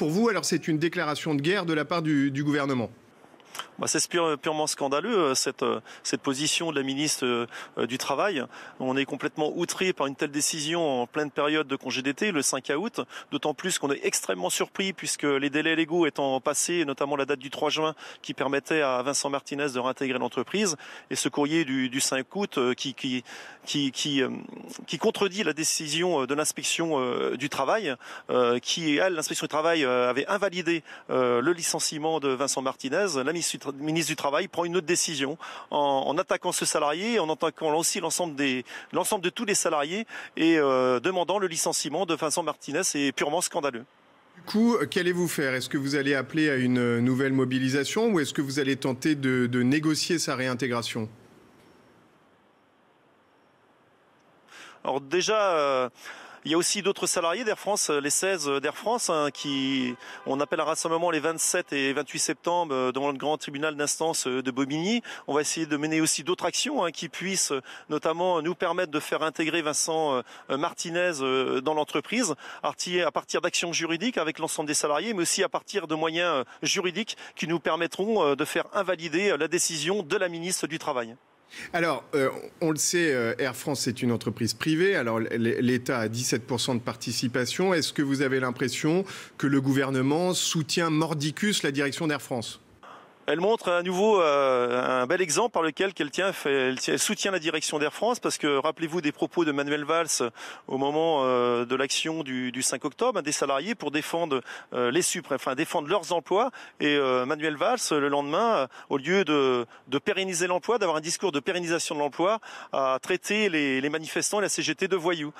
Pour vous, alors c'est une déclaration de guerre de la part du, du gouvernement bah, c'est purement scandaleux euh, cette euh, cette position de la ministre euh, du travail. On est complètement outré par une telle décision en pleine période de congé d'été, le 5 août. D'autant plus qu'on est extrêmement surpris puisque les délais légaux étant passés, notamment la date du 3 juin qui permettait à Vincent Martinez de réintégrer l'entreprise, et ce courrier du, 5 août qui qui qui contredit la décision de l'inspection du travail, qui elle, l'inspection du travail avait invalidé le licenciement de Vincent Martinez. La ministre ministre du Travail prend une autre décision en, attaquant ce salarié, en attaquant aussi l'ensemble de tous les salariés et euh, demandant le licenciement de Vincent Martinez est purement scandaleux. Du coup, euh, qu'allez-vous faire Est-ce que vous allez appeler à une euh, nouvelle mobilisation ou est-ce que vous allez tenter de, négocier sa réintégration Alors déjà. Il y a aussi d'autres salariés d'Air France, euh, les 16 euh, d'Air France, hein, qui on appelle à rassemblement les 27 et 28 septembre euh, dans le grand tribunal d'instance de Bobigny. On va essayer de mener aussi d'autres actions hein, qui puissent notamment nous permettre de faire intégrer Vincent Martinez dans l'entreprise à partir d'actions juridiques avec l'ensemble des salariés, mais aussi à partir de moyens juridiques qui nous permettront de faire invalider la décision de la ministre du Travail alors, euh, on le sait, euh, Air France est une entreprise privée. Alors, l'État a 17% de participation. Est-ce que vous avez l'impression que le gouvernement soutient mordicus la direction d'Air France elle montre à nouveau euh, un bel exemple par lequel elle, tient, soutient la direction d'Air France parce que rappelez-vous des propos de Manuel Valls euh, au moment euh, de l'action du, 5 octobre, des salariés pour défendre les supr enfin défendre leurs emplois et Manuel Valls le lendemain, au lieu de, pérenniser l'emploi, d'avoir un discours de pérennisation de l'emploi, a traité les, manifestants et la CGT de voyous.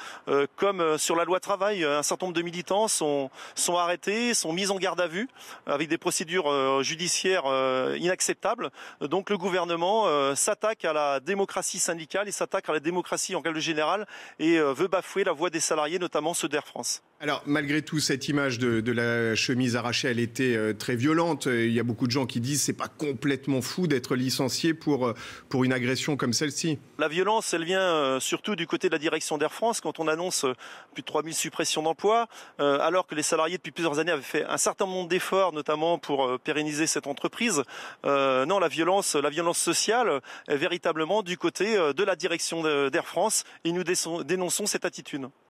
comme sur la loi travail, un certain nombre de militants sont, sont arrêtés, sont mis en garde à vue avec des procédures judiciaires euh, inacceptable. Donc le gouvernement euh, s'attaque à la démocratie syndicale, et s'attaque à la démocratie en règle générale et euh, veut bafouer la voix des salariés, notamment ceux d'Air France. Alors, malgré tout, cette image de, la chemise arrachée, elle était euh, très violente. Il y a beaucoup de gens qui disent c'est pas complètement fou d'être licencié pour, euh, pour une agression comme celle-ci. La violence, elle vient euh, surtout du côté de la direction d'Air France quand on annonce plus de 3000 suppressions d'emplois, alors que les salariés depuis plusieurs années avaient fait un certain nombre d'efforts, notamment pour pérenniser cette entreprise. non, la violence, la violence sociale est véritablement du côté de la direction d'Air France et nous dénonçons cette attitude.